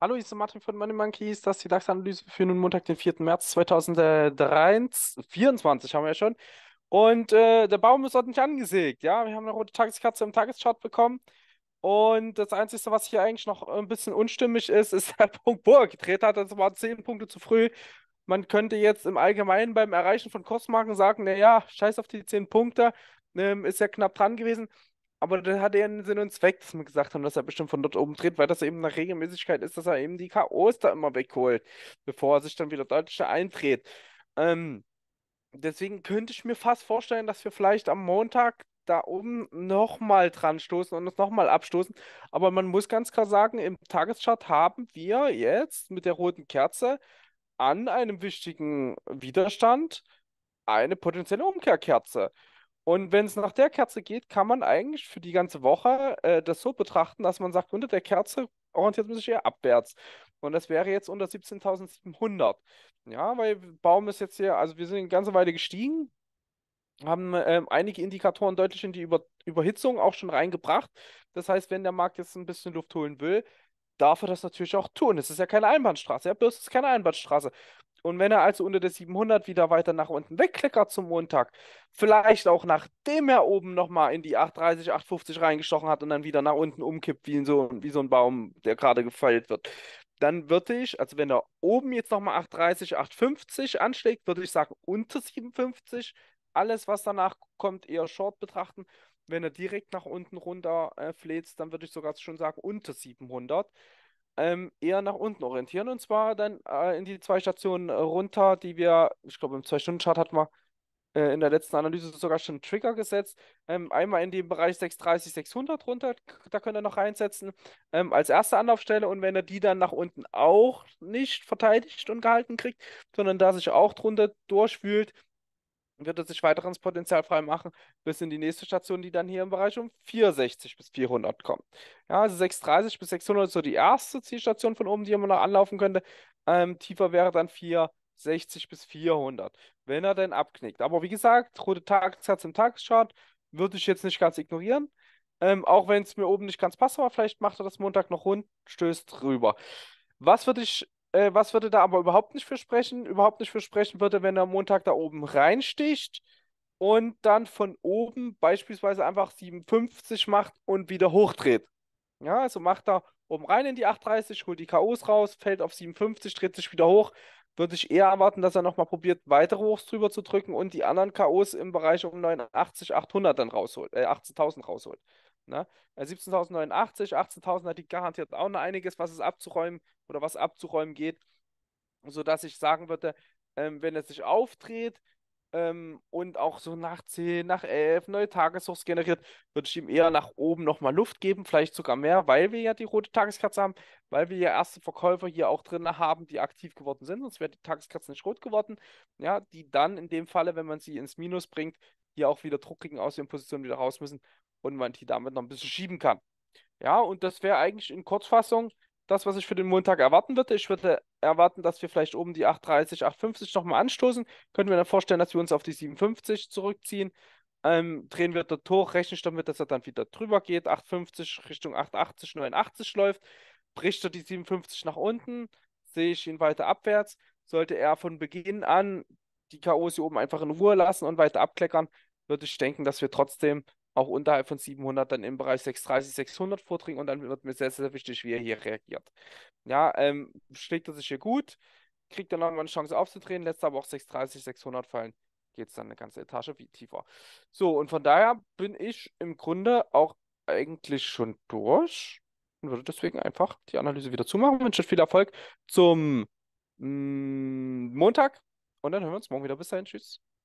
Hallo, hier ist Martin von Money Monkeys. Das ist die DAX-Analyse für den Montag, den 4. März 2024, haben wir ja schon. Und äh, der Baum ist heute nicht angesägt. Ja, wir haben eine rote Tageskatze im Tageschart bekommen. Und das Einzige, was hier eigentlich noch ein bisschen unstimmig ist, ist der Punkt, Burg. Dreht hat. Das war zehn Punkte zu früh. Man könnte jetzt im Allgemeinen beim Erreichen von Kursmarken sagen: Naja, scheiß auf die zehn Punkte. Ähm, ist ja knapp dran gewesen. Aber das hat ja einen Sinn und Zweck, dass wir gesagt haben, dass er bestimmt von dort oben dreht, weil das eben eine Regelmäßigkeit ist, dass er eben die K.O.s da immer wegholt, bevor er sich dann wieder deutlicher eintritt. Ähm, deswegen könnte ich mir fast vorstellen, dass wir vielleicht am Montag da oben nochmal dran stoßen und uns nochmal abstoßen. Aber man muss ganz klar sagen, im Tageschart haben wir jetzt mit der roten Kerze an einem wichtigen Widerstand eine potenzielle Umkehrkerze. Und wenn es nach der Kerze geht, kann man eigentlich für die ganze Woche äh, das so betrachten, dass man sagt, unter der Kerze orientiert man sich eher abwärts. Und das wäre jetzt unter 17.700. Ja, weil Baum ist jetzt hier, also wir sind eine ganze Weile gestiegen, haben ähm, einige Indikatoren deutlich in die Über Überhitzung auch schon reingebracht. Das heißt, wenn der Markt jetzt ein bisschen Luft holen will, darf er das natürlich auch tun. Es ist ja keine Einbahnstraße. Ja, Börse ist keine Einbahnstraße. Und wenn er also unter der 700 wieder weiter nach unten wegklickert zum Montag, vielleicht auch nachdem er oben nochmal in die 830, 850 reingestochen hat und dann wieder nach unten umkippt, wie, so, wie so ein Baum, der gerade gefeilt wird, dann würde ich, also wenn er oben jetzt nochmal 830, 850 anschlägt, würde ich sagen, unter 750, alles was danach kommt, eher Short betrachten. Wenn er direkt nach unten runter äh, fläht, dann würde ich sogar schon sagen, unter 700 ähm, eher nach unten orientieren und zwar dann äh, in die zwei Stationen äh, runter, die wir, ich glaube, im Zwei-Stunden-Chart hatten wir äh, in der letzten Analyse sogar schon einen Trigger gesetzt. Ähm, einmal in den Bereich 630, 600 runter, da könnt ihr noch reinsetzen, ähm, als erste Anlaufstelle und wenn ihr die dann nach unten auch nicht verteidigt und gehalten kriegt, sondern da sich auch drunter durchwühlt, wird er sich weiteres Potenzial frei machen bis in die nächste Station, die dann hier im Bereich um 460 bis 400 kommt. Ja, also 630 bis 600 ist so die erste Zielstation von oben, die immer noch anlaufen könnte. Ähm, tiefer wäre dann 460 bis 400, wenn er denn abknickt. Aber wie gesagt, rote Tagesherz im Tageschart würde ich jetzt nicht ganz ignorieren. Ähm, auch wenn es mir oben nicht ganz passt, aber vielleicht macht er das Montag noch rund, stößt drüber. Was würde ich äh, was würde da aber überhaupt nicht für sprechen? Überhaupt nicht für sprechen würde, wenn er am Montag da oben reinsticht und dann von oben beispielsweise einfach 57 macht und wieder hochdreht. Ja, also macht er oben rein in die 830, holt die K.O.s raus, fällt auf 57, dreht sich wieder hoch. Würde ich eher erwarten, dass er nochmal probiert, weitere Hochs drüber zu drücken und die anderen K.O.s im Bereich um 89, 800 dann rausholt, äh, 18.000 rausholt. Ne? 17.089, äh, 18.000 hat die garantiert auch noch einiges, was es abzuräumen oder was abzuräumen geht, sodass ich sagen würde, ähm, wenn es sich aufdreht ähm, und auch so nach 10, nach 11 neue Tageshochs generiert, würde ich ihm eher nach oben nochmal Luft geben, vielleicht sogar mehr, weil wir ja die rote Tageskerze haben, weil wir ja erste Verkäufer hier auch drin haben, die aktiv geworden sind, sonst wäre die Tageskerze nicht rot geworden, ja, die dann in dem Falle, wenn man sie ins Minus bringt, hier auch wieder Druck kriegen, aus ihren Positionen wieder raus müssen und man die damit noch ein bisschen schieben kann. Ja, und das wäre eigentlich in Kurzfassung das, was ich für den Montag erwarten würde. Ich würde erwarten, dass wir vielleicht oben die 8,30, 8,50 nochmal anstoßen. Können wir dann vorstellen, dass wir uns auf die 57 zurückziehen. Ähm, drehen wir dort hoch, rechne ich damit, dass er dann wieder drüber geht, 8,50 Richtung 8,80, 89 läuft, bricht er die 57 nach unten, sehe ich ihn weiter abwärts. Sollte er von Beginn an die K.O.s hier oben einfach in Ruhe lassen und weiter abkleckern, würde ich denken, dass wir trotzdem auch unterhalb von 700 dann im Bereich 630, 600 vordringen und dann wird mir sehr, sehr wichtig, wie er hier reagiert. Ja, ähm, schlägt er sich hier gut, kriegt er nochmal eine Chance aufzudrehen, lässt aber auch 630, 600 fallen geht es dann eine ganze Etage tiefer. So, und von daher bin ich im Grunde auch eigentlich schon durch und würde deswegen einfach die Analyse wieder zumachen. Wünsche viel Erfolg zum mh, mm, Montag und dann hören wir uns morgen wieder. Bis dahin, tschüss.